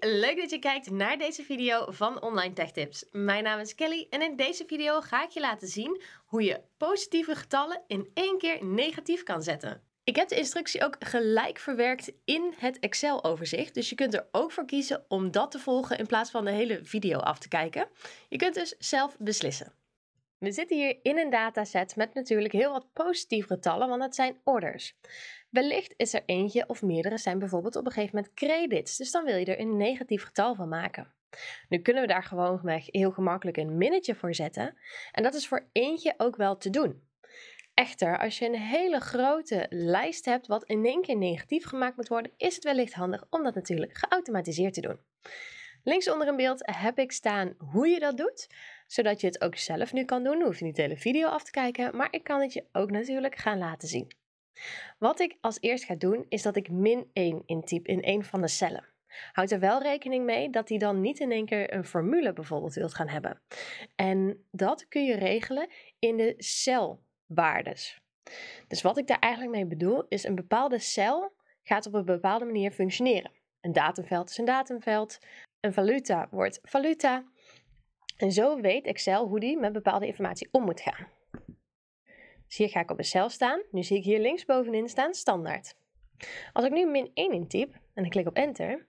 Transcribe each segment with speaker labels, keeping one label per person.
Speaker 1: leuk dat je kijkt naar deze video van Online Tech Tips. Mijn naam is Kelly en in deze video ga ik je laten zien hoe je positieve getallen in één keer negatief kan zetten. Ik heb de instructie ook gelijk verwerkt in het Excel-overzicht, dus je kunt er ook voor kiezen om dat te volgen in plaats van de hele video af te kijken. Je kunt dus zelf beslissen. We zitten hier in een dataset met natuurlijk heel wat positieve getallen, want het zijn orders. Wellicht is er eentje of meerdere zijn bijvoorbeeld op een gegeven moment credits, dus dan wil je er een negatief getal van maken. Nu kunnen we daar gewoon heel gemakkelijk een minnetje voor zetten en dat is voor eentje ook wel te doen. Echter, als je een hele grote lijst hebt wat in één keer negatief gemaakt moet worden, is het wellicht handig om dat natuurlijk geautomatiseerd te doen. Links onder in beeld heb ik staan hoe je dat doet zodat je het ook zelf nu kan doen. Dan hoef je niet de hele video af te kijken, maar ik kan het je ook natuurlijk gaan laten zien. Wat ik als eerst ga doen, is dat ik min 1 intyp in een van de cellen. Houd er wel rekening mee dat hij dan niet in één keer een formule bijvoorbeeld wilt gaan hebben. En dat kun je regelen in de celwaardes. Dus wat ik daar eigenlijk mee bedoel, is een bepaalde cel gaat op een bepaalde manier functioneren. Een datumveld is een datumveld, een valuta wordt valuta en zo weet Excel hoe die met bepaalde informatie om moet gaan. Dus hier ga ik op een cel staan. Nu zie ik hier linksbovenin staan standaard. Als ik nu min 1 intyp en ik klik op enter,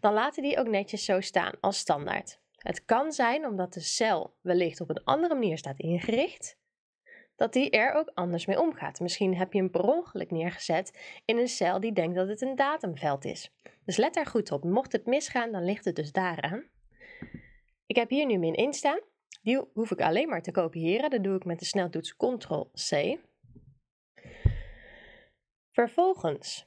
Speaker 1: dan laten die ook netjes zo staan als standaard. Het kan zijn omdat de cel wellicht op een andere manier staat ingericht, dat die er ook anders mee omgaat. Misschien heb je een per ongeluk neergezet in een cel die denkt dat het een datumveld is. Dus let daar goed op. Mocht het misgaan, dan ligt het dus daaraan. Ik heb hier nu min in staan. Die hoef ik alleen maar te kopiëren. Dat doe ik met de sneltoets Ctrl-C. Vervolgens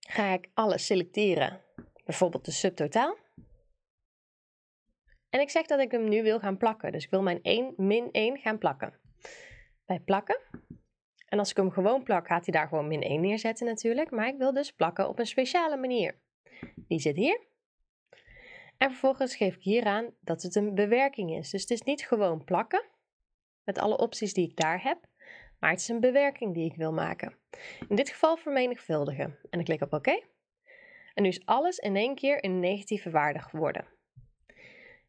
Speaker 1: ga ik alles selecteren, bijvoorbeeld de subtotaal. En ik zeg dat ik hem nu wil gaan plakken, dus ik wil mijn 1 min 1 gaan plakken. Bij plakken, en als ik hem gewoon plak, gaat hij daar gewoon min 1 neerzetten natuurlijk, maar ik wil dus plakken op een speciale manier. Die zit hier. En vervolgens geef ik hier aan dat het een bewerking is. Dus het is niet gewoon plakken met alle opties die ik daar heb, maar het is een bewerking die ik wil maken. In dit geval vermenigvuldigen. En ik klik op oké. OK. En nu is alles in één keer een negatieve waarde geworden.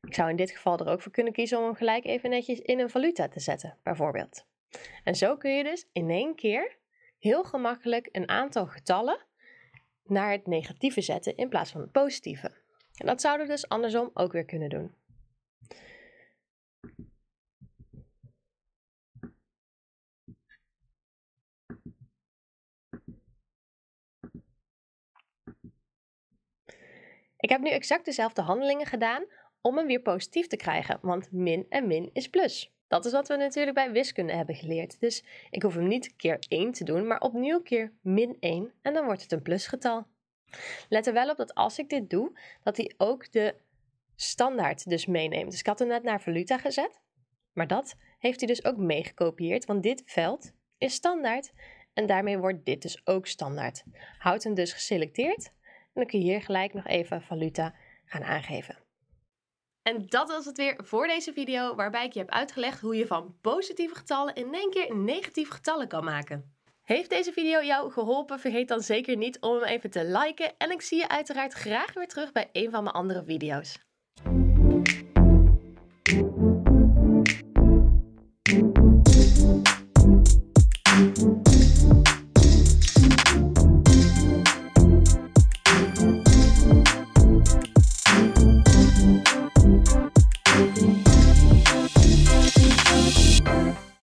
Speaker 1: Ik zou in dit geval er ook voor kunnen kiezen om hem gelijk even netjes in een valuta te zetten, bijvoorbeeld. En zo kun je dus in één keer heel gemakkelijk een aantal getallen naar het negatieve zetten in plaats van het positieve. En dat zouden we dus andersom ook weer kunnen doen. Ik heb nu exact dezelfde handelingen gedaan om hem weer positief te krijgen, want min en min is plus. Dat is wat we natuurlijk bij wiskunde hebben geleerd. Dus ik hoef hem niet keer 1 te doen, maar opnieuw keer min 1 en dan wordt het een plusgetal. Let er wel op dat als ik dit doe, dat hij ook de standaard dus meeneemt. Dus ik had hem net naar valuta gezet, maar dat heeft hij dus ook meegekopieerd, want dit veld is standaard en daarmee wordt dit dus ook standaard. Houd hem dus geselecteerd en dan kun je hier gelijk nog even valuta gaan aangeven. En dat was het weer voor deze video, waarbij ik je heb uitgelegd hoe je van positieve getallen in één keer negatieve getallen kan maken. Heeft deze video jou geholpen? Vergeet dan zeker niet om hem even te liken. En ik zie je uiteraard graag weer terug bij een van mijn andere video's.